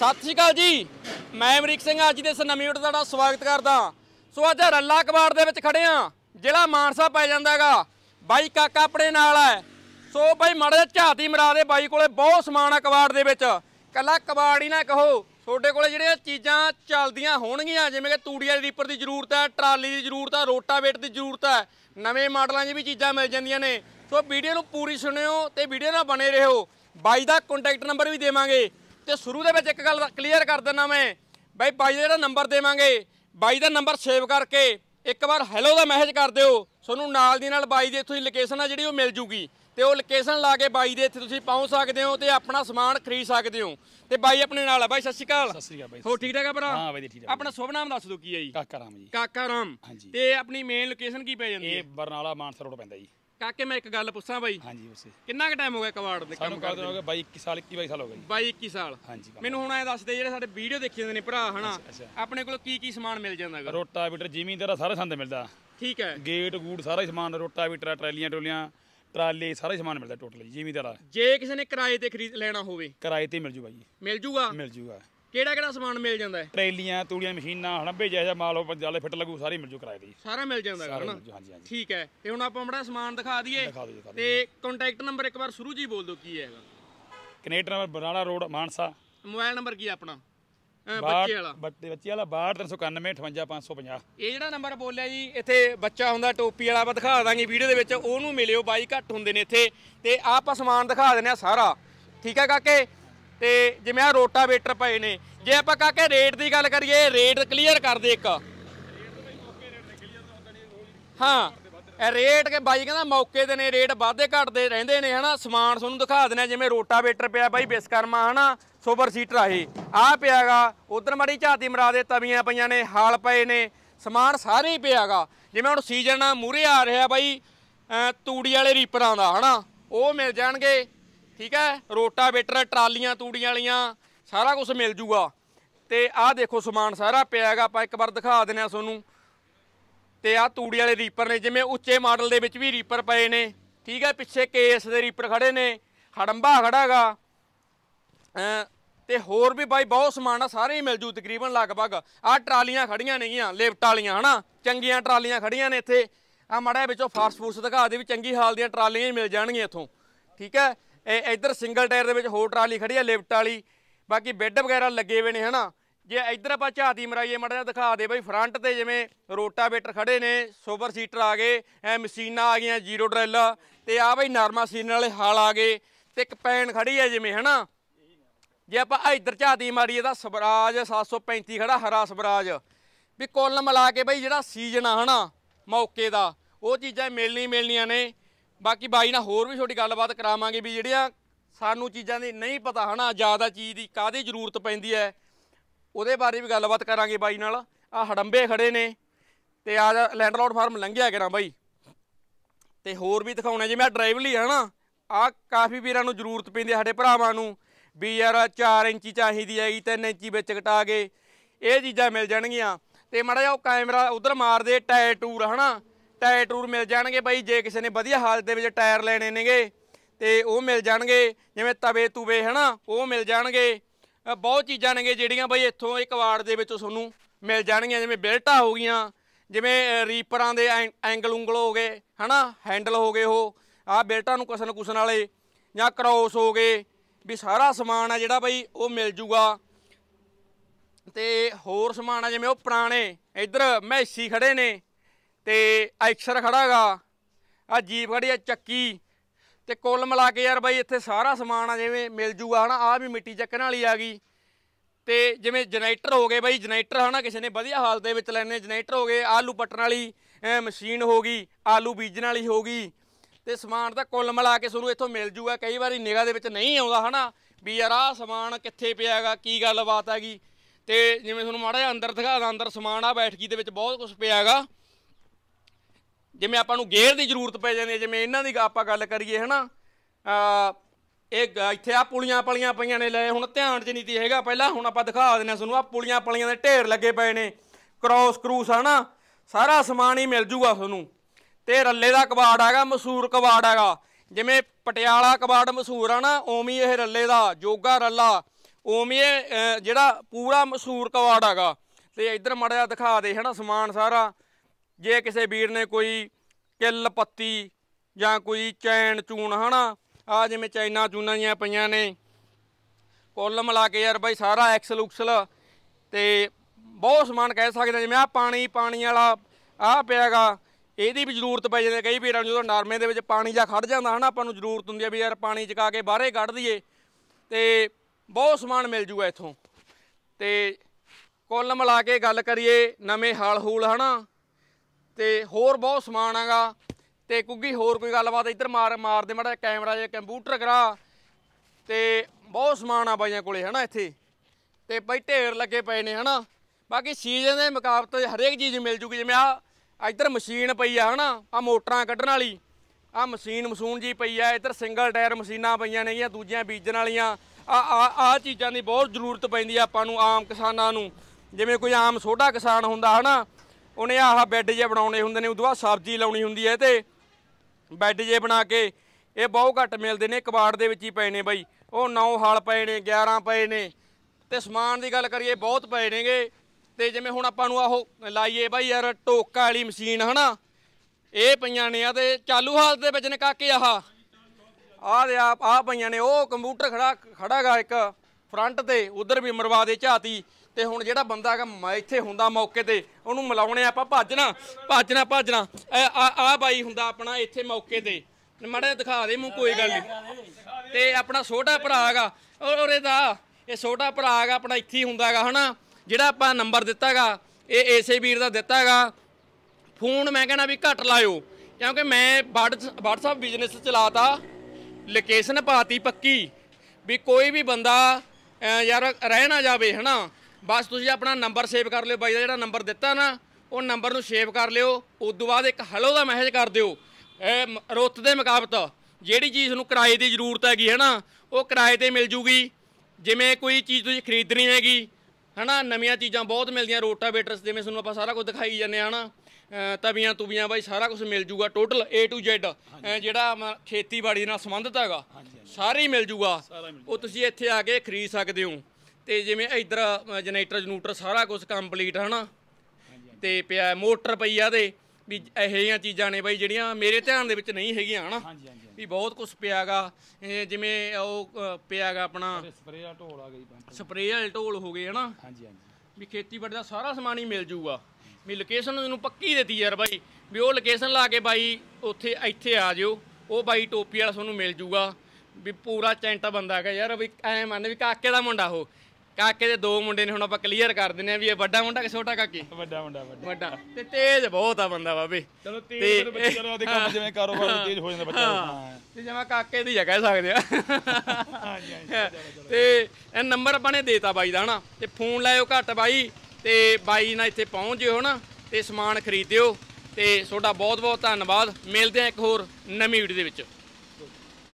ਸਤਿ ਸ਼੍ਰੀ ਅਕਾਲ ਜੀ ਮੈਂ ਅਮਰੀਕ ਸਿੰਘ ਅੱਜ ਦੇ ਇਸ ਨਵੇਂ ਵੀਡੀਓ ਤੁਹਾਡਾ ਸਵਾਗਤ ਕਰਦਾ ਸੋ ਅੱਜ ਰੱਲਾ ਕਬਾੜ ਦੇ ਵਿੱਚ ਖੜੇ ਆ ਜਿਹੜਾ ਮਾਨਸਾ ਪੈ ਜਾਂਦਾ ਹੈਗਾ ਬਾਈ ਕਾਕਾ ਆਪਣੇ ਨਾਲ ਹੈ ਸੋ ਬਾਈ ਮੜੇ ਝਾਤੀ ਮਰਾ ਦੇ ਬਾਈ ਕੋਲੇ ਬਹੁਤ ਸਮਾਨ ਆ ਕਬਾੜ ਦੇ ਵਿੱਚ ਕੱਲਾ ਕਬਾੜ ਹੀ ਨਾ ਕਹੋ ਤੁਹਾਡੇ ਕੋਲੇ ਜਿਹੜੀਆਂ ਚੀਜ਼ਾਂ ਚੱਲਦੀਆਂ ਹੋਣਗੀਆਂ ਜਿਵੇਂ ਕਿ ਤੂੜੀਆ ਰੀਪਰ ਦੀ ਜ਼ਰੂਰਤ ਹੈ ਟਰਾਲੀ ਦੀ ਜ਼ਰੂਰਤ ਹੈ ਰੋਟਾਵੇਟ ਦੀ ਜ਼ਰੂਰਤ ਹੈ ਨਵੇਂ ਮਾਡਲਾਂ 'ਚ ਵੀ ਚੀਜ਼ਾਂ ਮਿਲ ਜਾਂਦੀਆਂ ਨੇ ਸੋ ਵੀਡੀਓ ਨੂੰ ਪੂਰੀ ਸੁਣਿਓ ਤੇ ਵੀਡੀਓ ਨਾਲ ਬਣੇ ਰਹੋ ਬਾਈ ਦਾ ਕੰਟੈਕਟ ਨੰਬਰ ਵੀ ਦੇਵਾਂਗੇ ਤੇ ਸ਼ੁਰੂ ਦੇ ਵਿੱਚ ਇੱਕ ਗੱਲ ਕਲੀਅਰ ਕਰ ਦਿੰਨਾ ਮੈਂ ਬਾਈ ਬਾਈ ਦਾ ਜਿਹੜਾ ਨੰਬਰ ਦੇਵਾਂਗੇ ਬਾਈ ਦਾ ਨੰਬਰ ਸੇਵ ਕਰਕੇ ਇੱਕ ਵਾਰ ਹੈਲੋ ਦਾ ਮੈਸੇਜ ਕਰ ਦਿਓ ਤੁਹਾਨੂੰ ਨਾਲ ਦੀ ਨਾਲ ਬਾਈ ਦੀ ਇੱਥੋਂ ਦੀ ਲੋਕੇਸ਼ਨ ਆ ਜਿਹੜੀ ਉਹ ਮਿਲ ਜੂਗੀ ਤੇ ਉਹ ਲੋਕੇਸ਼ਨ ਲਾ ਕੇ ਬਾਈ ਦੇ ਇੱਥੇ ਤੁਸੀਂ ਪਹੁੰਚ ਸਕਦੇ ਹੋ ਤੇ ਆਪਣਾ ਸਮਾਨ ਖਰੀਦ ਸਕਦੇ ਹੋ ਤੇ ਬਾਈ ਆਪਣੇ ਨਾਲ ਆ ਬਾਈ ਸਤਿ ਸ਼੍ਰੀ ਅਕਾਲ ਸਤਿ ਸ਼੍ਰੀ ਅਕਾਲ ਬਾਈ ਹੋ ਠੀਕ ਠਾਕ ਆ ਭਰਾ ਹਾਂ ਬਾਈ ਠੀਕ ਠਾਕ ਆਪਣਾ ਸ਼ੁਭ ਨਾਮ ਦੱਸ ਦਿਓ ਕੀ ਹੈ ਜੀ ਕਾਕਾ ਰਾਮ ਜੀ ਕਾਕਾ ਰਾਮ ਤੇ ਆਪਣੀ ਮੇਨ ਲੋਕੇਸ਼ਨ ਕੀ ਪੈ ਜਾਂਦੀ ਹੈ ਇਹ ਬਰਨਾਲਾ ਮਾਨਸਾ ਰੋਡ ਪੈਂਦਾ ਜੀ ਕਾਕੇ ਮੈਂ ਇੱਕ ਗੱਲ ਪੁੱਛਾਂ ਬਾਈ ਹਾਂਜੀ ਉਸੇ ਕਿੰਨਾ ਕੁ ਟਾਈਮ ਹੋ ਗਿਆ ਕਵਾੜ ਦੇ ਕੰਮ ਕਰਦੇ ਹੋ ਗਏ ਬਾਈ 21 ਸਾਲ 21 ਸਾਲ ਹੋ ਗਏ ਬਾਈ 21 ਸਾਲ ਹਾਂਜੀ, ਮੈਨੂੰ ਹੁਣ ਐ ਦੱਸ ਦੇ ਜਿਹੜੇ ਸਾਡੇ ਵੀਡੀਓ ਦੇਖੀ ਜਾਂਦੇ ਨੇ ਭਰਾ ਹਨਾ ਆਪਣੇ ਕੋਲ ਕੀ ਕੀ ਸਮਾਨ ਮਿਲ ਜਾਂਦਾ ਹੈਗਾ ਬੀਟਰ ਜਿਮੀ ਤੇਰਾ ਸਾਰਾ ਸੰਦ ਮਿਲਦਾ ਠੀਕ ਹੈ ਗੇਟ ਗੂੜ ਸਾਰਾ ਹੀ ਸਮਾਨ ਰੋਟਾ ਬੀਟਰ ਟਰੈਲੀਆਂ ਟੋਲੀਆਂ ਟਰਾਲੀ ਸਾਰਾ ਹੀ ਸਮਾਨ ਮਿਲਦਾ ਟੋਟਲ ਜਿਮੀ ਤੇਰਾ ਜੇ ਕਿਸੇ ਨੇ ਕਿਰਾਏ ਤੇ ਖਰੀਦ ਲੈਣਾ ਹੋਵੇ ਕਿਰਾਏ ਤੇ ਮਿਲ ਜੂ ਬਾਈ ਮਿਲ ਜੂਗਾ ਮਿਲ ਜੂਗਾ ਕਿਹੜਾ ਕਿਹੜਾ ਸਮਾਨ ਮਿਲ ਜਾਂਦਾ ਹੈ ਟਰੇਲੀਆਂ ਤੂੜੀਆਂ ਮਸ਼ੀਨਾਂ ਹਣਾ ਭੇਜਿਆ ਜਾ ਮਾਲ ਉਹ ਜਾਲੇ ਫਿੱਟ ਲੱਗੂ ਸਾਰੀ ਮਿਲ ਜੂ ਕਿਰਾਏ ਦੀ ਸਾਰਾ ਮਿਲ ਜਾਂਦਾ ਹੈ ਹਣਾ ਹਾਂਜੀ ਹਾਂਜੀ ਠੀਕ ਹੈ ਤੇ ਹੁਣ ਆਪਾਂ ਮੜਾ ਸਮਾਨ ਦਿਖਾ ਦਈਏ ਤੇ ਕੰਟੈਕਟ ਨੰਬਰ ਇੱਕ ਵਾਰ ਸ਼ੁਰੂ ਜੀ ਬੋਲ ਦਿਓ ਕੀ ਹੈਗਾ Canada number Barara road Mansa mobile number ਕੀ ਆਪਣਾ ਬੱਚੇ ਵਾਲਾ ਬੱਚੇ ਵਾਲਾ 6239958550 ਇਹ ਜਿਹੜਾ ਨੰਬਰ ਬੋਲਿਆ ਜੀ ਇੱਥੇ ਬੱਚਾ ਹੁੰਦਾ ਟੋਪੀ ਵਾਲਾ ਆਪਾਂ ਦਿਖਾ ਦਾਂਗੇ ਵੀਡੀਓ ਦੇ ਵਿੱਚ ਉਹਨੂੰ ਮਿਲਿਓ ਬਾਈ ਘੱਟ ਹੁੰਦੇ ਨੇ ਇੱਥੇ ਤੇ ਆਪਾਂ ਸਮਾਨ ਦਿਖਾ ਦਿੰਨੇ ਆ ਸਾਰਾ ਠੀਕ ਹੈ ਕਾਕੇ ਤੇ ਜਿਵੇਂ ਆ ਰੋਟਾਵੇਟਰ ਪਏ ਨੇ ਜੇ ਆਪਾਂ ਕਹਾਂ ਕੇ ਰੇਟ ਦੀ ਗੱਲ ਕਰੀਏ ਰੇਟ ਕਲੀਅਰ ਕਰ ਦੇ ਇੱਕ ਹਾਂ ਰੇਟ ਕੇ ਬਾਈ ਕਹਿੰਦਾ ਮੌਕੇ ਦੇ ਨੇ ਰੇਟ ਵਾਧੇ ਘਟਦੇ ਰਹਿੰਦੇ ਨੇ ਹਨਾ ਸਮਾਨ ਤੁਹਾਨੂੰ ਦਿਖਾ ਦਿੰਦੇ ਜਿਵੇਂ ਰੋਟਾਵੇਟਰ ਪਿਆ ਬਾਈ ਬਿਸਕਰਮਾ ਹਨਾ ਸੁਪਰ ਸੀਟਰ ਆਹੀ ਆ ਪਿਆਗਾ ਉਧਰ ਮੜੀ ਝਾਤੀ ਮਰਾ ਦੇ ਤਵੀਆਂ ਪਈਆਂ ਨੇ ਹਾਲ ਪਏ ਨੇ ਸਮਾਨ ਸਾਰੇ ਹੀ ਪਿਆਗਾ ਜਿਵੇਂ ਹੁਣ ਸੀਜ਼ਨ ਮੂਰੇ ਆ ਰਿਹਾ ਬਾਈ ਤੂੜੀ ਵਾਲੇ ਰੀਪਰਾਂ ਦਾ ਹਨਾ ਉਹ ਮਿਲ ਜਾਣਗੇ ਠੀਕ ਹੈ ਰੋਟਾਵੇਟਰ ਟਰਾਲੀਆਂ ਤੂੜੀਆਂ ਵਾਲੀਆਂ ਸਾਰਾ ਕੁਝ ਮਿਲ ਜੂਗਾ ਤੇ ਆਹ ਦੇਖੋ ਸਮਾਨ ਸਾਰਾ ਪਿਆ ਹੈਗਾ ਆਪਾਂ ਇੱਕ ਵਾਰ ਦਿਖਾ ਦਿੰਨੇ ਆ ਤੁਹਾਨੂੰ ਤੇ ਆਹ ਤੂੜੀ ਵਾਲੇ ਰੀਪਰ ਨੇ ਜਿਵੇਂ ਉੱਚੇ ਮਾਡਲ ਦੇ ਵਿੱਚ ਵੀ ਰੀਪਰ ਪਏ ਨੇ ਠੀਕ ਹੈ ਪਿੱਛੇ ਕੇਸ ਦੇ ਰੀਪਰ ਖੜੇ ਨੇ ਹੜੰਬਾ ਖੜਾਗਾ ਤੇ ਹੋਰ ਵੀ ਬਾਈ ਬਹੁਤ ਸਮਾਨ ਆ ਸਾਰੇ ਹੀ ਮਿਲ ਜੂ ਤਕਰੀਬਨ ਲਗਭਗ ਆਹ ਟਰਾਲੀਆਂ ਖੜੀਆਂ ਨੇਗੀਆਂ ਲਿਫਟ ਵਾਲੀਆਂ ਹਨਾ ਚੰਗੀਆਂ ਟਰਾਲੀਆਂ ਖੜੀਆਂ ਨੇ ਇੱਥੇ ਆ ਮੜਾ ਵਿੱਚੋਂ ਫਾਸਟ ਫੂਡਸ ਦਿਖਾ ਦੇ ਵੀ ਚੰਗੀ ਹਾਲ ਦੀਆਂ ਟਰਾਲੀਆਂ ਹੀ ਮਿਲ ਜਾਣਗੀਆਂ ਇੱਥੋਂ ਠੀਕ ਹੈ ਇਹ ਇੱਧਰ ਸਿੰਗਲ ਟਾਇਰ ਦੇ ਵਿੱਚ ਹੋਰ ਟਰਾਲੀ ਖੜੀ ਆ ਲਿਫਟ ਵਾਲੀ ਬਾਕੀ ਬੈੱਡ ਵਗੈਰਾ ਲੱਗੇ ਹੋਏ ਨੇ ਹਨਾ ਜੇ ਇੱਧਰ ਆਪਾਂ ਝਾਤੀ ਮਰਾਈਏ ਮੜਾ ਦਿਖਾ ਦੇ ਬਈ ਫਰੰਟ ਤੇ ਜਿਵੇਂ ਰੋਟਾਵੇਟਰ ਖੜੇ ਨੇ ਸੁਪਰ ਸੀਟਰ ਆ ਗਏ ਐ ਮਸ਼ੀਨਾਂ ਆ ਗਈਆਂ ਜ਼ੀਰੋ ਡਰੈਲ ਤੇ ਆ ਬਈ ਨਰਮਾ ਸੀਨ ਵਾਲੇ ਹਾਲ ਆ ਗਏ ਤੇ ਇੱਕ ਪੈਣ ਖੜੀ ਹੈ ਜਿਵੇਂ ਹਨਾ ਜੇ ਆਪਾਂ ਇੱਧਰ ਝਾਤੀ ਮਾਰੀਏ ਤਾਂ ਸਵਰਾਜ 735 ਖੜਾ ਹਰਾ ਸਵਰਾਜ ਵੀ ਕੋਲ ਮਿਲਾ ਕੇ ਬਈ ਜਿਹੜਾ ਸੀਜ਼ਨ ਆ ਹਨਾ ਮੌਕੇ ਦਾ ਉਹ ਚੀਜ਼ਾਂ ਮਿਲਣੀ ਮਿਲਣੀਆਂ ਨੇ ਬਾਕੀ ਬਾਈ ਨਾਲ ਹੋਰ ਵੀ ਛੋਟੀ ਗੱਲਬਾਤ ਕਰਾਵਾਂਗੇ ਵੀ ਜਿਹੜੀਆਂ ਸਾਨੂੰ ਚੀਜ਼ਾਂ ਦੀ ਨਹੀਂ ਪਤਾ ਹਨਾ ਜ਼ਿਆਦਾ ਚੀਜ਼ ਦੀ ਕਾਦੀ ਜ਼ਰੂਰਤ ਪੈਂਦੀ ਹੈ ਉਹਦੇ ਬਾਰੇ ਵੀ ਗੱਲਬਾਤ ਕਰਾਂਗੇ ਬਾਈ ਨਾਲ ਆ ਹੜੰਬੇ ਖੜੇ ਨੇ ਤੇ ਆ ਲੈਂਡਲੋਰਡ ਫਾਰਮ ਲੰਘਿਆ ਕਰਾਂ ਬਾਈ ਤੇ ਹੋਰ ਵੀ ਦਿਖਾਉਣਾ ਜਿਵੇਂ ਆ ਡਰਾਈਵ ਲਈ ਹਨਾ ਆ ਕਾਫੀ ਵੀਰਾਂ ਨੂੰ ਜ਼ਰੂਰਤ ਪੈਂਦੀ ਸਾਡੇ ਭਰਾਵਾਂ ਨੂੰ ਵੀ ਯਾਰ 4 ਇੰਚੀ ਚਾਹੀਦੀ ਹੈਗੀ 3 ਇੰਚੀ ਵਿੱਚ ਕਟਾ ਕੇ ਇਹ ਚੀਜ਼ਾਂ ਮਿਲ ਜਾਣਗੀਆਂ ਤੇ ਮੜਾ ਜਾ ਉਹ ਕੈਮਰਾ ਉਧਰ ਮਾਰ ਦੇ ਟਾਇਰ ਟੂਰ ਹਨਾ ਟਾਇਰ ਟੂਰ ਮਿਲ ਜਾਣਗੇ ਬਾਈ ਜੇ ਕਿਸੇ ਨੇ ਵਧੀਆ ਹਾਲਤ ਦੇ ਵਿੱਚ ਟਾਇਰ ਲੈਣੇ ਨੇਗੇ ਤੇ ਉਹ ਮਿਲ ਜਾਣਗੇ ਜਿਵੇਂ ਤਵੇ ਤੂਵੇ ਹਨਾ ਉਹ ਮਿਲ ਜਾਣਗੇ ਬਹੁਤ ਚੀਜ਼ਾਂ ਨੇਗੇ ਜਿਹੜੀਆਂ ਬਾਈ ਇੱਥੋਂ ਇੱਕ ਵਾਰਡ ਦੇ ਵਿੱਚ ਤੁਹਾਨੂੰ ਮਿਲ ਜਾਣਗੀਆਂ ਜਿਵੇਂ ਬੈਲਟਾਂ ਹੋ ਗਈਆਂ ਜਿਵੇਂ ਰੀਪਰਾਂ ਦੇ ਐਂਗਲ ਉਂਗਲ ਹੋ ਗਏ ਹਨਾ ਹੈਂਡਲ ਹੋ ਗਏ ਉਹ ਆ ਬੈਲਟਾਂ ਨੂੰ ਕਸਨ ਕੁਸਨ ਵਾਲੇ ਜਾਂ ਕ੍ਰੋਸ ਹੋ ਗਏ ਵੀ ਸਾਰਾ ਸਮਾਨ ਆ ਜਿਹੜਾ ਬਾਈ ਉਹ ਮਿਲ ਜੂਗਾ ਤੇ ਹੋਰ ਸਮਾਨ ਆ ਜਿਵੇਂ ਉਹ ਪੁਰਾਣੇ ਇੱਧਰ ਮੈਸੀ ਖੜੇ ਨੇ ਤੇ ਐਕਸਰ ਖੜਾਗਾ ਆ ਜੀਪ ਖੜੀ ਆ ਚੱਕੀ ਤੇ ਕੁੱਲ ਮਿਲਾ ਕੇ ਯਾਰ ਬਾਈ ਇੱਥੇ ਸਾਰਾ ਸਮਾਨ ਆ ਜਿਵੇਂ ਮਿਲ ਜੂਗਾ ਹਨਾ ਆ ਵੀ ਮਿੱਟੀ ਚੱਕਣ ਵਾਲੀ ਆ ਗਈ ਤੇ ਜਿਵੇਂ ਜਨਰੇਟਰ ਹੋ ਗਏ ਬਾਈ ਜਨਰੇਟਰ ਹਨਾ ਕਿਸੇ ਨੇ ਵਧੀਆ ਹਾਲਤ ਦੇ ਵਿੱਚ ਲੈਣੇ ਜਨਰੇਟਰ ਹੋ ਗਏ ਆਲੂ ਪੱਟਣ ਵਾਲੀ ਮਸ਼ੀਨ ਹੋ ਗਈ ਆਲੂ ਬੀਜਣ ਵਾਲੀ ਹੋ ਗਈ ਤੇ ਸਮਾਨ ਦਾ ਕੁੱਲ ਮਿਲਾ ਕੇ ਤੁਹਾਨੂੰ ਇੱਥੋਂ ਮਿਲ ਜੂਗਾ ਕਈ ਵਾਰੀ ਨਿਗਾਹ ਦੇ ਵਿੱਚ ਨਹੀਂ ਆਉਂਦਾ ਹਨਾ ਵੀ ਯਾਰ ਆ ਸਮਾਨ ਕਿੱਥੇ ਪਿਆਗਾ ਕੀ ਗੱਲਬਾਤ ਹੈਗੀ ਤੇ ਜਿਵੇਂ ਤੁਹਾਨੂੰ ਮਾੜਾ ਜਿਹਾ ਅੰਦਰ ਦਿਖਾਦਾ ਅੰਦਰ ਸਮਾਨ ਆ ਬੈਠਕੀ ਦੇ ਵਿੱਚ ਬਹੁਤ ਕੁਝ ਪਿਆਗਾ ਜਿਵੇਂ ਆਪਾਂ ਨੂੰ ਗੇਅਰ ਦੀ ਜ਼ਰੂਰਤ ਪੈ ਜਾਂਦੀ ਹੈ ਜਿਵੇਂ ਇਹਨਾਂ ਦੀ ਆਪਾਂ ਗੱਲ ਕਰੀਏ ਹਨਾ ਇਹ ਇੱਥੇ ਆ ਪੁਲੀਆਂ ਪਲੀਆਂ ਪਈਆਂ ਨੇ ਲੈ ਹੁਣ ਧਿਆਨ 'ਚ ਨਹੀਂ ਤੀ ਹੈਗਾ ਪਹਿਲਾਂ ਹੁਣ ਆਪਾਂ ਦਿਖਾ ਦਿੰਨੇ ਤੁਹਾਨੂੰ ਆ ਪੁਲੀਆਂ ਪਲੀਆਂ ਦੇ ਢੇਰ ਲੱਗੇ ਪਏ ਨੇ ਕ੍ਰੋਸ ਕਰੂਸ ਹਨਾ ਸਾਰਾ ਸਮਾਨ ਹੀ ਮਿਲ ਜੂਗਾ ਤੁਹਾਨੂੰ ਤੇ ਰੱਲੇ ਦਾ ਕਬਾੜ ਹੈਗਾ ਮਸੂਰ ਕਬਾੜ ਹੈਗਾ ਜਿਵੇਂ ਪਟਿਆਲਾ ਕਬਾੜ ਮਸੂਰ ਆ ਨਾ ਓਵੇਂ ਇਹ ਰੱਲੇ ਦਾ ਜੋਗਾ ਰੱਲਾ ਓਵੇਂ ਜਿਹੜਾ ਪੂਰਾ ਮਸੂਰ ਕਬਾੜ ਹੈਗਾ ਤੇ ਇੱਧਰ ਮੜਿਆ ਦਿਖਾ ਦੇ ਹਨਾ ਸਮਾਨ ਸਾਰਾ ਜੇ ਕਿਸੇ ਵੀਰ ਨੇ ਕੋਈ ਕਿੱਲ ਪੱਤੀ ਜਾਂ ਕੋਈ ਚੈਨ ਚੂਣ ਹਨਾ ਆ ਜਿਵੇਂ ਚੈਨਾ ਚੂਨਾ ਜੀਆਂ ਪਈਆਂ ਨੇ ਕੁੱਲ ਮਿਲਾ ਕੇ ਯਾਰ ਬਾਈ ਸਾਰਾ ਐਕਸਲ ਉਕਸਲ ਤੇ ਬਹੁਤ ਸਮਾਨ ਕਹਿ ਸਕਦੇ ਜਿਵੇਂ ਆ ਪਾਣੀ ਪਾਣੀ ਵਾਲਾ ਆ ਪਿਆਗਾ ਇਹਦੀ ਵੀ ਜ਼ਰੂਰਤ ਪੈ ਜਾਂਦੀ ਕਈ ਵੀਰਾਂ ਨੂੰ ਜਦੋਂ ਨਰਮੇ ਦੇ ਵਿੱਚ ਪਾਣੀ ਜਾਂ ਖੜ ਜਾਂਦਾ ਹਨਾ ਆਪਾਂ ਨੂੰ ਜ਼ਰੂਰਤ ਹੁੰਦੀ ਹੈ ਵੀ ਯਾਰ ਪਾਣੀ ਚਕਾ ਕੇ ਬਾਹਰੇ ਕੱਢ ਦਈਏ ਤੇ ਬਹੁਤ ਸਮਾਨ ਮਿਲ ਜੂਗਾ ਇੱਥੋਂ ਤੇ ਕੁੱਲ ਮਿਲਾ ਕੇ ਗੱਲ ਕਰੀਏ ਨਵੇਂ ਹਾਲ ਹੂਲ ਹਨਾ ਤੇ ਹੋਰ ਬਹੁਤ ਸਮਾਨ ਹੈਗਾ ਤੇ ਕੁੱਗੀ ਹੋਰ ਕੋਈ ਗੱਲਬਾਤ ਇੱਧਰ ਮਾਰ ਮਾਰ ਦੇ ਮੜਾ ਕੈਮਰਾ ਜੇ ਕੰਪਿਊਟਰ ਕਰਾ ਤੇ ਬਹੁਤ ਸਮਾਨ ਆ ਬਾਈਆਂ ਕੋਲੇ ਹਨਾ ਇੱਥੇ ਤੇ ਬਈ ਢੇਰ ਲੱਗੇ ਪਏ ਨੇ ਹਨਾ ਬਾਕੀ ਸੀਜ਼ਨ ਦੇ ਮੁਕਾਬਲੇ ਹਰੇਕ ਚੀਜ਼ ਮਿਲ ਜੂਗੀ ਜਿਵੇਂ ਆ ਇੱਧਰ ਮਸ਼ੀਨ ਪਈ ਆ ਹਨਾ ਆ ਮੋਟਰਾਂ ਕੱਢਣ ਵਾਲੀ ਆ ਮਸ਼ੀਨ ਮਸੂਨ ਜੀ ਪਈ ਆ ਇੱਧਰ ਸਿੰਗਲ ਟਾਇਰ ਮਸ਼ੀਨਾਂ ਪਈਆਂ ਨੇ ਜਾਂ ਦੂਜੀਆਂ ਬੀਜਣ ਵਾਲੀਆਂ ਆ ਆ ਆ ਚੀਜ਼ਾਂ ਦੀ ਬਹੁਤ ਜ਼ਰੂਰਤ ਪੈਂਦੀ ਆ ਆਪਾਂ ਨੂੰ ਆਮ ਕਿਸਾਨਾਂ ਨੂੰ ਜਿਵੇਂ ਕੋਈ ਆਮ ਛੋਟਾ ਕਿਸਾਨ ਹੁੰਦਾ ਹਨਾ ਉਹਨੇ ਆਹ ਬੈੱਡ ਜੇ ਬਣਾਉਣੇ ਹੁੰਦੇ ਨੇ ਉਦੋਂ ਬਾਅਦ ਸਬਜ਼ੀ ਲਾਉਣੀ ਹੁੰਦੀ ਹੈ ਤੇ ਬੈੱਡ ਜੇ ਬਣਾ ਕੇ ਇਹ ਬਹੁਤ ਘੱਟ ਮਿਲਦੇ ਨੇ ਕਬਾੜ ਦੇ ਵਿੱਚ ਹੀ ਪਏ ਨੇ ਬਾਈ ਉਹ 9 ਹਾਲ ਪਏ ਨੇ 11 ਪਏ ਨੇ ਤੇ ਸਮਾਨ ਦੀ ਗੱਲ ਕਰੀਏ ਬਹੁਤ ਪਏ ਨੇਗੇ ਤੇ ਜਿਵੇਂ ਹੁਣ ਆਪਾਂ ਨੂੰ ਆਹ ਲਾਈਏ ਬਾਈ ਯਾਰ ਟੋਕਾ ਵਾਲੀ ਮਸ਼ੀਨ ਹਨਾ ਇਹ ਪਈਆਂ ਨੇ ਆ ਤੇ ਚਾਲੂ ਹਾਲ ਦੇ ਵਿੱਚ ਨੇ ਕਾਕੇ ਆਹ ਆਹ ਦੇ ਆਪ ਆ ਪਈਆਂ ਨੇ ਉਹ ਕੰਪਿਊਟਰ ਖੜਾ ਖੜਾਗਾ ਇੱਕ ਫਰੰਟ ਤੇ ਉਧਰ ਵੀ ਮਰਵਾ ਦੇ ਝਾਤੀ ਤੇ ਹੁਣ ਜਿਹੜਾ ਬੰਦਾ ਹੈਗਾ ਮੈਂ ਇੱਥੇ ਹੁੰਦਾ ਮੌਕੇ ਤੇ ਉਹਨੂੰ ਮਿਲਾਉਣੇ ਆਪਾਂ ਭਾਜਣਾ ਭਾਜਣਾ ਭਾਜਣਾ ਆ ਆ ਬਾਈ ਹੁੰਦਾ ਆਪਣਾ ਇੱਥੇ ਮੌਕੇ ਤੇ ਮੜੇ ਦਿਖਾ ਦੇ ਮੂੰ ਕੋਈ ਗੱਲ ਨਹੀਂ ਤੇ ਆਪਣਾ ਛੋਟਾ ਭਰਾ ਹੈਗਾ ਔਰ ਦਾ ਇਹ ਛੋਟਾ ਭਰਾ ਹੈਗਾ ਆਪਣਾ ਇੱਥੇ ਹੁੰਦਾ ਹੈਗਾ ਹਨਾ ਜਿਹੜਾ ਆਪਾਂ ਨੰਬਰ ਦਿੱਤਾ ਹੈਗਾ ਇਹ ਏਸੇ ਵੀਰ ਦਾ ਦਿੱਤਾ ਹੈਗਾ ਫੋਨ ਮੈਂ ਕਹਿੰਦਾ ਵੀ ਘੱਟ ਲਾਇਓ ਕਿਉਂਕਿ ਮੈਂ WhatsApp ਬਿਜ਼ਨਸ ਚਲਾਤਾ ਲੋਕੇਸ਼ਨ ਪਾਤੀ ਪੱਕੀ ਵੀ ਕੋਈ ਵੀ ਬੰਦਾ ਯਾਰ ਰਹਿ ਨਾ ਜਾਵੇ ਹਨਾ ਬਸ ਤੁਸੀਂ ਆਪਣਾ ਨੰਬਰ ਸੇਵ ਕਰ ਲਿਓ ਬਾਈ ਦਾ ਜਿਹੜਾ ਨੰਬਰ ਦਿੱਤਾ ਨਾ ਉਹ ਨੰਬਰ ਨੂੰ ਸੇਵ ਕਰ ਲਿਓ ਉਸ ਤੋਂ ਬਾਅਦ ਇੱਕ ਹਲੋ ਦਾ ਮੈਸੇਜ ਕਰ ਦਿਓ ਇਹ ਰੁੱਤ ਦੇ ਮੁਕਾਬਤ ਜਿਹੜੀ ਚੀਜ਼ ਨੂੰ ਕਿਰਾਏ ਦੀ ਜ਼ਰੂਰਤ ਹੈਗੀ ਹੈ ਨਾ ਉਹ ਕਿਰਾਏ ਤੇ ਮਿਲ ਜੂਗੀ ਜਿਵੇਂ ਕੋਈ ਚੀਜ਼ ਤੁਸੀਂ ਖਰੀਦਣੀ ਹੈਗੀ ਹਨਾ ਨਵੀਆਂ ਚੀਜ਼ਾਂ ਬਹੁਤ ਮਿਲਦੀਆਂ ਰੋਟਾਵੇਟਰਸ ਜਿਵੇਂ ਤੁਹਾਨੂੰ ਆਪਾਂ ਸਾਰਾ ਕੁਝ ਦਿਖਾਈ ਜਾਂਦੇ ਆ ਹਨਾ ਤਵੀਆਂ ਤੁਵੀਆਂ ਬਾਈ ਸਾਰਾ ਕੁਝ ਮਿਲ ਜੂਗਾ ਟੋਟਲ A to Z ਜਿਹੜਾ ਖੇਤੀਬਾੜੀ ਨਾਲ ਸੰਬੰਧਿਤ ਹੈਗਾ ਸਾਰੀ ਮਿਲ ਜੂਗਾ ਉਹ ਤੁਸੀਂ ਇੱਥੇ ਆ ਕੇ ਖਰੀਦ ਸਕਦੇ ਹੋ ਤੇ ਜਿਵੇਂ ਇਧਰ ਜਨਰੇਟਰ ਜਨੂਟਰ ਸਾਰਾ ਕੁਝ ਕੰਪਲੀਟ ਹਨਾ ਤੇ ਪਿਆ ਮੋਟਰ ਪਈ ਆ ਦੇ ਵੀ ਇਹੋ ਜਿਹੀਆਂ ਚੀਜ਼ਾਂ ਨੇ ਬਾਈ ਜਿਹੜੀਆਂ ਮੇਰੇ ਧਿਆਨ ਦੇ ਵਿੱਚ ਨਹੀਂ ਹੈਗੀਆਂ ਹਨਾ ਵੀ ਬਹੁਤ ਕੁਝ ਪਿਆਗਾ ਜਿਵੇਂ ਉਹ ਪਿਆਗਾ ਆਪਣਾ ਸਪਰੇਅ ਵਾਲਾ ਢੋਲ ਆ ਗਈ ਸਪਰੇਅ ਵਾਲੇ ਢੋਲ ਹੋ ਗਏ ਹਨਾ ਵੀ ਖੇਤੀਬਾੜੀ ਦਾ ਸਾਰਾ ਸਮਾਨ ਹੀ ਮਿਲ ਜੂਗਾ ਵੀ ਲੋਕੇਸ਼ਨ ਨੂੰ ਪੱਕੀ ਦਿੱਤੀ ਯਾਰ ਬਾਈ ਵੀ ਉਹ ਲੋਕੇਸ਼ਨ ਲਾ ਕੇ ਬਾਈ ਉੱਥੇ ਇੱਥੇ ਆ ਜਿਓ ਉਹ ਬਾਈ ਟੋਪੀ ਵਾਲਾ ਤੁਹਾਨੂੰ ਮਿਲ ਜੂਗਾ ਵੀ ਪੂਰਾ ਚੈਂਟਾ ਬੰਦਾ ਹੈਗਾ ਯਾਰ ਵੀ ਐ ਮੰਨ ਵੀ ਕਾਕੇ ਦਾ ਮੁੰਡਾ ਉਹ ਕਾਕੇ ਦੇ ਦੋ ਮੁੰਡੇ ਨੇ ਹੁਣ ਆਪਾਂ ਕਲੀਅਰ ਕਰ ਦਿੰਨੇ ਆ ਵੀ ਇਹ ਵੱਡਾ ਮੁੰਡਾ ਕਿ ਛੋਟਾ ਕਾਕੇ ਵੱਡਾ ਮੁੰਡਾ ਵੱਡਾ ਤੇ ਤੇਜ਼ ਬਹੁਤ ਆ ਬੰਦਾ ਬਾਬੇ ਚਲੋ ਤੇਜ਼ ਬੱਚੇ ਚਲੋ ਦੇ ਕੰਮ ਜਿਵੇਂ ਕਾਰੋਬਾਰ ਤੇਜ਼ ਹੋ ਜਾਂਦਾ ਬੱਚਾ ਤੇ ਜਿਵੇਂ ਕਾਕੇ ਦੀ ਜਗ੍ਹਾ ਸਕਦੇ ਆ ਤੇ ਇਹ ਨੰਬਰ ਆਪਾਂ ਨੇ ਦੇਤਾ ਬਾਈ ਦਾ ਹਨਾ ਤੇ ਫੋਨ ਲਾਇਓ ਘੱਟ ਬਾਈ ਤੇ ਬਾਈ ਨਾਲ ਇੱਥੇ ਪਹੁੰਚ ਜਿਓ ਹਨਾ ਤੇ ਸਮਾਨ ਖਰੀਦਿਓ ਤੇ ਤੁਹਾਡਾ ਬਹੁਤ ਬਹੁਤ ਧੰਨਵਾਦ ਮਿਲਦੇ ਆ ਇੱਕ ਹੋਰ ਨਵੀਂ ਵੀਡੀਓ ਦੇ ਵਿੱਚ